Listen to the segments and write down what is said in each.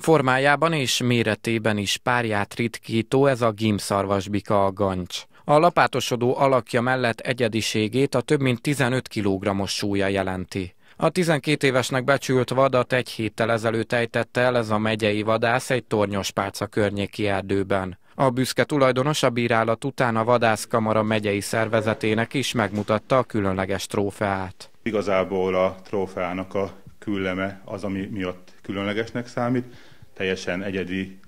Formájában és méretében is párját ritkító ez a gímszarvasbika a gancs. A lapátosodó alakja mellett egyediségét a több mint 15 kg-os súlya jelenti. A 12 évesnek becsült vadat egy héttel ezelőtt ejtette el ez a megyei vadász egy tornyospálca környéki erdőben. A büszke tulajdonos a bírálat után a vadászkamara megyei szervezetének is megmutatta a különleges trófeát. Igazából a trófeának a külleme az, ami miatt különlegesnek számít, teljesen egyedi,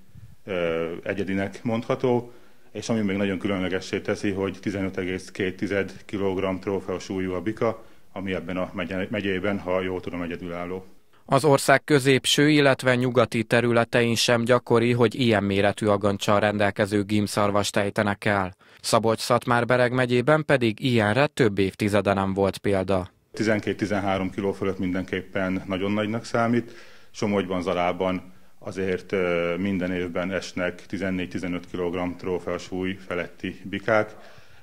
egyedinek mondható, és ami még nagyon különlegessé teszi, hogy 15,2 kg trófea súlyú a bika, ami ebben a megyében, ha jól tudom, egyedülálló. Az ország középső, illetve nyugati területein sem gyakori, hogy ilyen méretű agancsal rendelkező gímszarvas tejtenek el. szabolcs szatmár megyében pedig ilyenre több évtizede nem volt példa. 12-13 kiló fölött mindenképpen nagyon nagynak számít. Somogyban, Zalában azért minden évben esnek 14-15 kg trófea súly feletti bikák,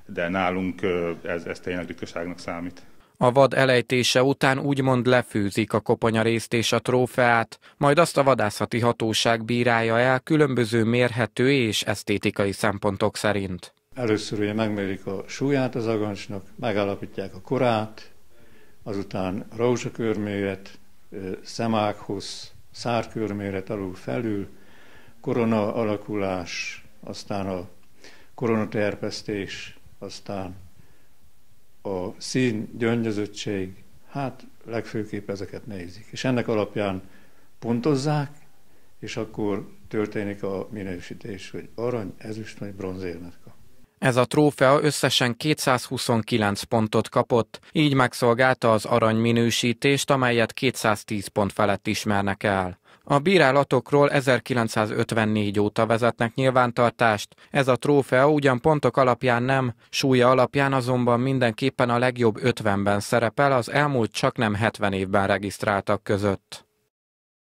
de nálunk ez, ez tényleg ritkaságnak számít. A vad elejtése után úgymond lefőzik a koponya részt és a trófeát, majd azt a vadászati hatóság bírálja el különböző mérhető és esztétikai szempontok szerint. Először ugye megmérik a súlyát az agancsnak, megállapítják a korát, azután rózsakörméret, szemákhoz, szárkörméret alul felül, korona alakulás, aztán a koronaterpesztés, aztán a szín gyöngyözöttség, hát legfőképp ezeket nézik. És ennek alapján pontozzák, és akkor történik a minősítés, hogy arany, ezüst vagy bronzérmet kap. Ez a trófea összesen 229 pontot kapott, így megszolgálta az arany minősítést, amelyet 210 pont felett ismernek el. A bírálatokról 1954 óta vezetnek nyilvántartást, ez a trófea ugyan pontok alapján nem, súlya alapján azonban mindenképpen a legjobb 50-ben szerepel az elmúlt csak nem 70 évben regisztráltak között.